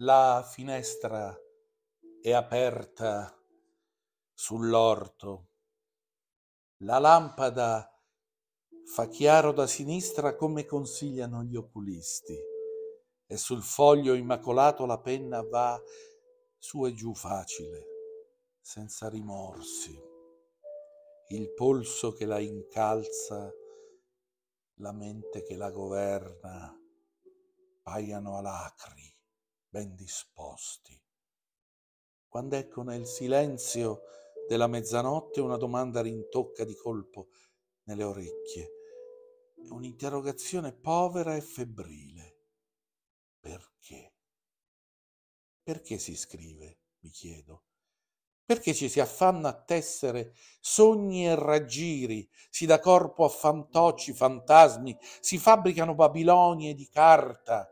La finestra è aperta sull'orto. La lampada fa chiaro da sinistra come consigliano gli oculisti e sul foglio immacolato la penna va su e giù facile, senza rimorsi. Il polso che la incalza, la mente che la governa, paiano alacri ben disposti. Quando ecco nel silenzio della mezzanotte una domanda rintocca di colpo nelle orecchie, un'interrogazione povera e febbrile. Perché? Perché si scrive, mi chiedo. Perché ci si affanna a tessere sogni e raggiri, si dà corpo a fantocci, fantasmi, si fabbricano Babilonie di carta,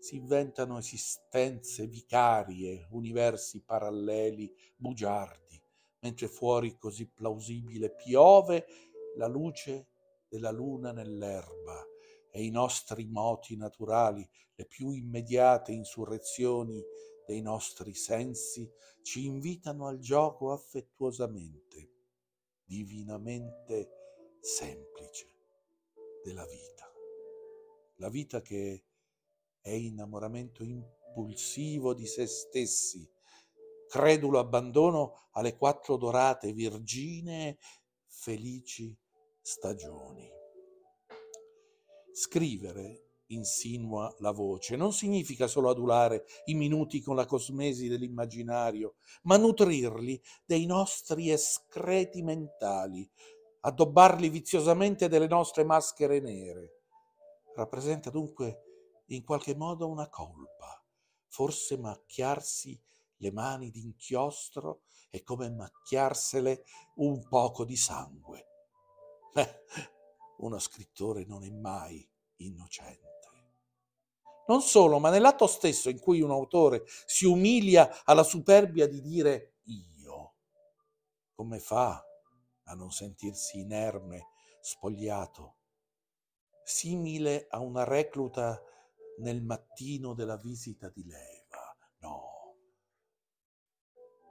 si inventano esistenze vicarie, universi paralleli, bugiardi, mentre fuori così plausibile piove la luce della luna nell'erba e i nostri moti naturali, le più immediate insurrezioni dei nostri sensi, ci invitano al gioco affettuosamente, divinamente semplice della vita. La vita che è innamoramento impulsivo di se stessi, credulo abbandono alle quattro dorate, virgine, felici stagioni. Scrivere, insinua la voce, non significa solo adulare i minuti con la cosmesi dell'immaginario, ma nutrirli dei nostri escreti mentali, addobbarli viziosamente delle nostre maschere nere. Rappresenta dunque in qualche modo una colpa, forse macchiarsi le mani d'inchiostro è come macchiarsele un poco di sangue. Beh, uno scrittore non è mai innocente. Non solo, ma nell'atto stesso in cui un autore si umilia alla superbia di dire io, come fa a non sentirsi inerme, spogliato, simile a una recluta nel mattino della visita di leva, no.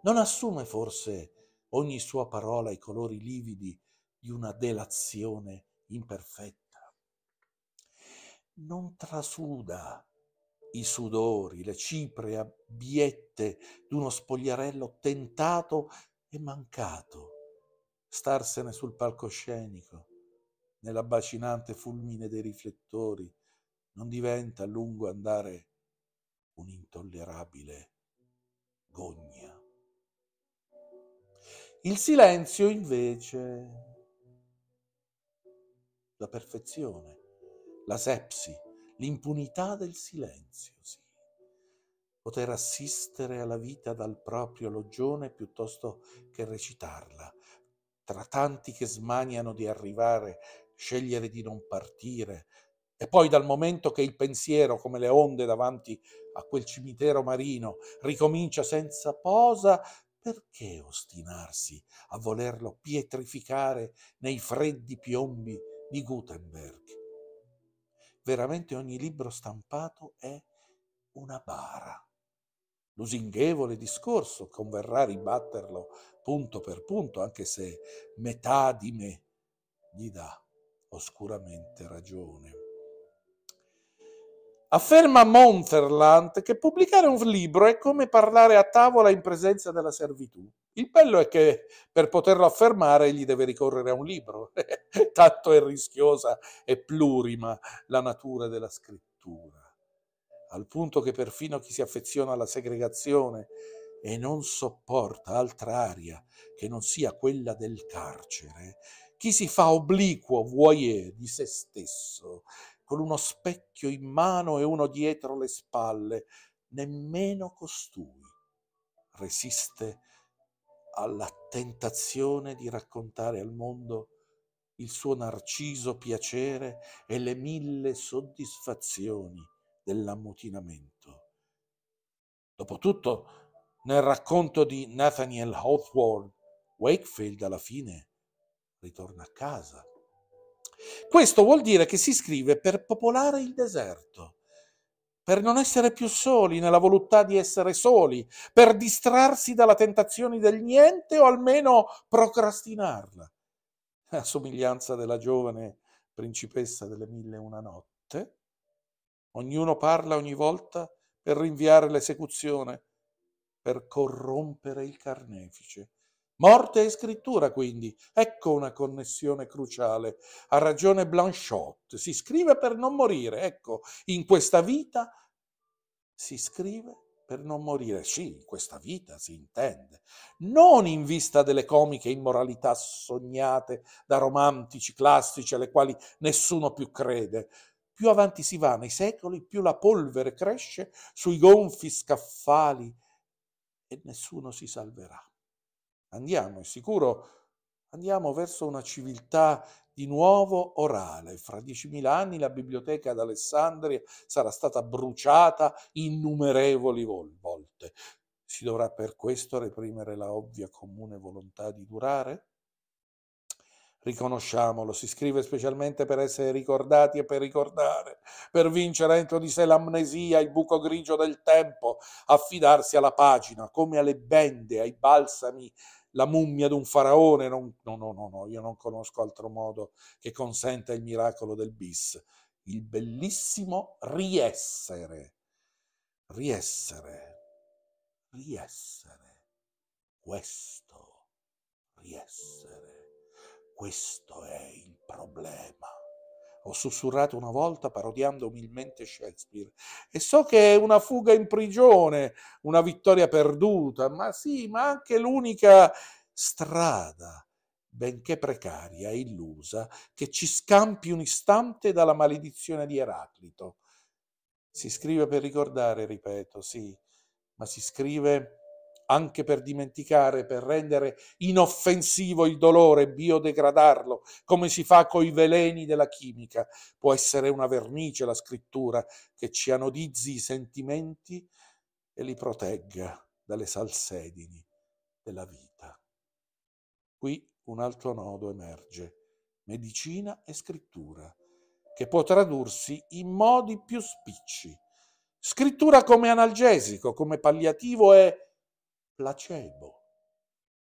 Non assume forse ogni sua parola i colori lividi di una delazione imperfetta. Non trasuda i sudori, le cipre abbiette d'uno spogliarello tentato e mancato, starsene sul palcoscenico, nella bacinante fulmine dei riflettori, non diventa a lungo andare un'intollerabile gogna. Il silenzio invece, la perfezione, la sepsi, l'impunità del silenzio, sì. Poter assistere alla vita dal proprio logione piuttosto che recitarla, tra tanti che smaniano di arrivare, scegliere di non partire, e poi dal momento che il pensiero, come le onde davanti a quel cimitero marino, ricomincia senza posa, perché ostinarsi a volerlo pietrificare nei freddi piombi di Gutenberg? Veramente ogni libro stampato è una bara. Lusinghevole discorso, converrà ribatterlo punto per punto, anche se metà di me gli dà oscuramente ragione. Afferma Monterland che pubblicare un libro è come parlare a tavola in presenza della servitù. Il bello è che per poterlo affermare egli deve ricorrere a un libro, tanto è rischiosa e plurima la natura della scrittura, al punto che perfino chi si affeziona alla segregazione e non sopporta altra aria che non sia quella del carcere, chi si fa obliquo voyeur di se stesso con uno specchio in mano e uno dietro le spalle, nemmeno costui resiste alla tentazione di raccontare al mondo il suo narciso piacere e le mille soddisfazioni dell'ammutinamento. Dopotutto, nel racconto di Nathaniel Hawthorne, Wakefield alla fine ritorna a casa questo vuol dire che si scrive per popolare il deserto, per non essere più soli nella voluttà di essere soli, per distrarsi dalla tentazione del niente o almeno procrastinarla. A somiglianza della giovane principessa delle mille e una notte, ognuno parla ogni volta per rinviare l'esecuzione, per corrompere il carnefice Morte e scrittura, quindi, ecco una connessione cruciale. Ha ragione Blanchot, si scrive per non morire, ecco, in questa vita si scrive per non morire, sì, in questa vita si intende, non in vista delle comiche immoralità sognate da romantici classici alle quali nessuno più crede. Più avanti si va nei secoli, più la polvere cresce sui gonfi scaffali e nessuno si salverà. Andiamo, è sicuro, andiamo verso una civiltà di nuovo orale. Fra 10.000 anni la biblioteca d'Alessandria sarà stata bruciata innumerevoli volte. Si dovrà per questo reprimere la ovvia comune volontà di durare? Riconosciamolo, si scrive specialmente per essere ricordati e per ricordare, per vincere entro di sé l'amnesia, il buco grigio del tempo, affidarsi alla pagina, come alle bende, ai balsami la mummia di un faraone, non, no, no, no, no, io non conosco altro modo che consenta il miracolo del bis, il bellissimo riessere, riessere, riessere, questo riessere, questo è il problema ho sussurrato una volta parodiando umilmente Shakespeare. E so che è una fuga in prigione, una vittoria perduta, ma sì, ma anche l'unica strada, benché precaria e illusa, che ci scampi un istante dalla maledizione di Eraclito. Si scrive per ricordare, ripeto, sì, ma si scrive anche per dimenticare, per rendere inoffensivo il dolore, biodegradarlo, come si fa coi veleni della chimica. Può essere una vernice la scrittura che ci anodizzi i sentimenti e li protegga dalle salsedini della vita. Qui un altro nodo emerge, medicina e scrittura, che può tradursi in modi più spicci. Scrittura come analgesico, come palliativo e placebo,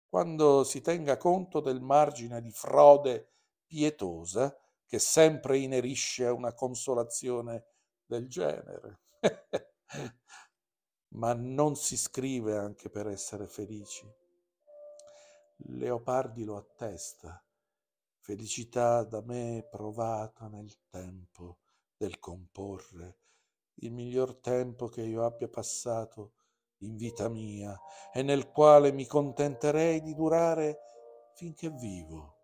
quando si tenga conto del margine di frode pietosa che sempre inerisce a una consolazione del genere. Ma non si scrive anche per essere felici. Leopardi lo attesta, felicità da me provata nel tempo del comporre, il miglior tempo che io abbia passato in vita mia e nel quale mi contenterei di durare finché vivo,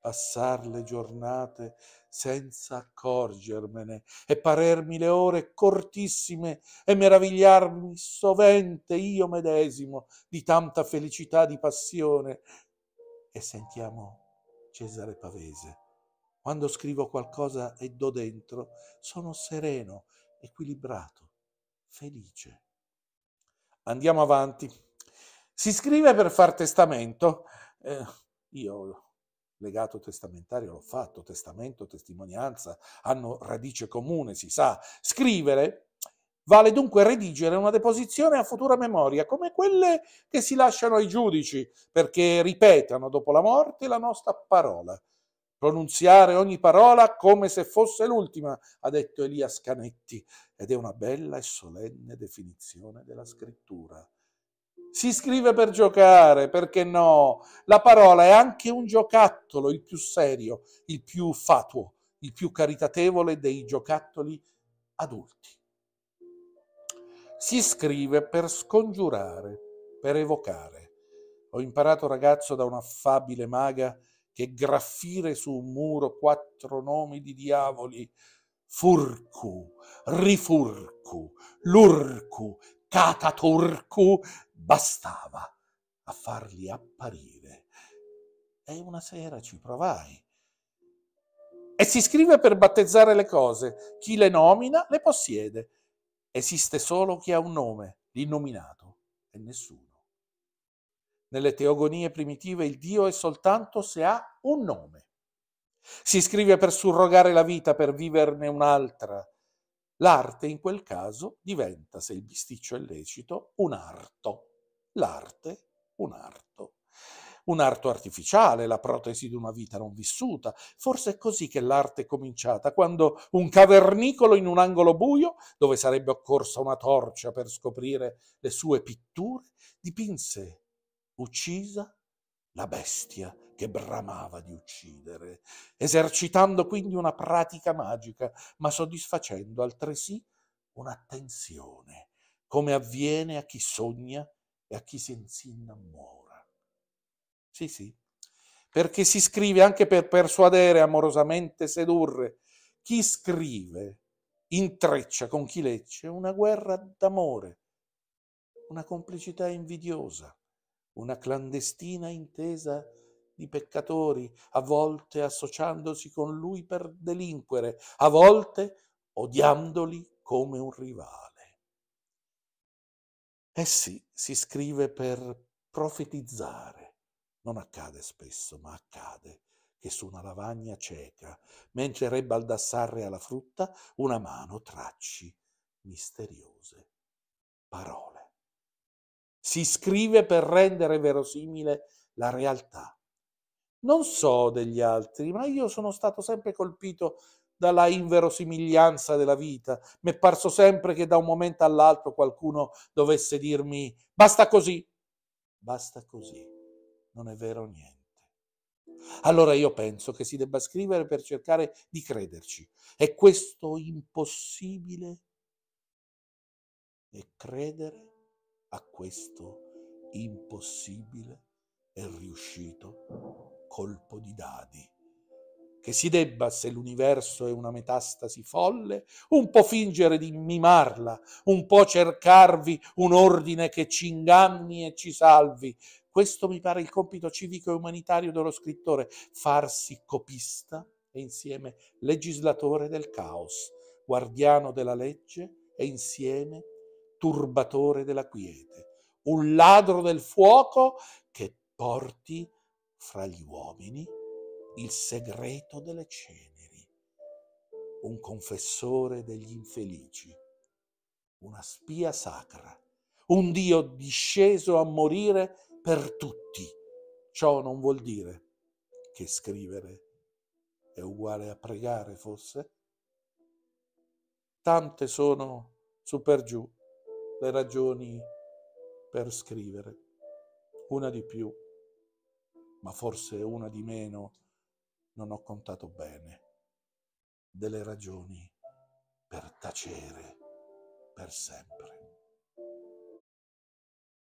passar le giornate senza accorgermene e parermi le ore cortissime e meravigliarmi sovente io medesimo di tanta felicità di passione. E sentiamo Cesare Pavese. Quando scrivo qualcosa e do dentro, sono sereno, equilibrato, felice. Andiamo avanti. Si scrive per far testamento. Eh, io legato testamentario l'ho fatto, testamento, testimonianza, hanno radice comune, si sa. Scrivere vale dunque redigere una deposizione a futura memoria, come quelle che si lasciano ai giudici, perché ripetano dopo la morte la nostra parola pronunziare ogni parola come se fosse l'ultima, ha detto Elia Scanetti, ed è una bella e solenne definizione della scrittura. Si scrive per giocare, perché no? La parola è anche un giocattolo, il più serio, il più fatuo, il più caritatevole dei giocattoli adulti. Si scrive per scongiurare, per evocare. Ho imparato ragazzo da affabile maga che graffire su un muro quattro nomi di diavoli, Furcu, Rifurcu, Lurcu, Cataturcu, bastava a farli apparire. E una sera ci provai. E si scrive per battezzare le cose, chi le nomina le possiede. Esiste solo chi ha un nome, l'innominato, e nessuno. Nelle teogonie primitive il Dio è soltanto se ha un nome. Si scrive per surrogare la vita, per viverne un'altra. L'arte in quel caso diventa, se il bisticcio è lecito, un arto. L'arte, un arto. Un arto artificiale, la protesi di una vita non vissuta. Forse è così che l'arte è cominciata, quando un cavernicolo in un angolo buio, dove sarebbe occorsa una torcia per scoprire le sue pitture, dipinse uccisa la bestia che bramava di uccidere, esercitando quindi una pratica magica, ma soddisfacendo altresì un'attenzione, come avviene a chi sogna e a chi si innamora. Sì, sì, perché si scrive anche per persuadere, amorosamente sedurre. Chi scrive intreccia con chi legge una guerra d'amore, una complicità invidiosa una clandestina intesa di peccatori, a volte associandosi con lui per delinquere, a volte odiandoli come un rivale. Essi eh si scrive per profetizzare. Non accade spesso, ma accade che su una lavagna cieca, mentre re Baldassarre alla frutta, una mano tracci misteriose parole si scrive per rendere verosimile la realtà. Non so degli altri, ma io sono stato sempre colpito dalla inverosimiglianza della vita. Mi è parso sempre che da un momento all'altro qualcuno dovesse dirmi basta così, basta così, non è vero niente. Allora io penso che si debba scrivere per cercare di crederci. È questo impossibile? E credere a questo impossibile e riuscito colpo di dadi. Che si debba, se l'universo è una metastasi folle, un po' fingere di mimarla, un po' cercarvi un ordine che ci inganni e ci salvi. Questo mi pare il compito civico e umanitario dello scrittore, farsi copista e insieme legislatore del caos, guardiano della legge e insieme turbatore della quiete, un ladro del fuoco che porti fra gli uomini il segreto delle ceneri, un confessore degli infelici, una spia sacra, un Dio disceso a morire per tutti. Ciò non vuol dire che scrivere è uguale a pregare, forse? Tante sono su per giù le ragioni per scrivere, una di più, ma forse una di meno, non ho contato bene, delle ragioni per tacere per sempre.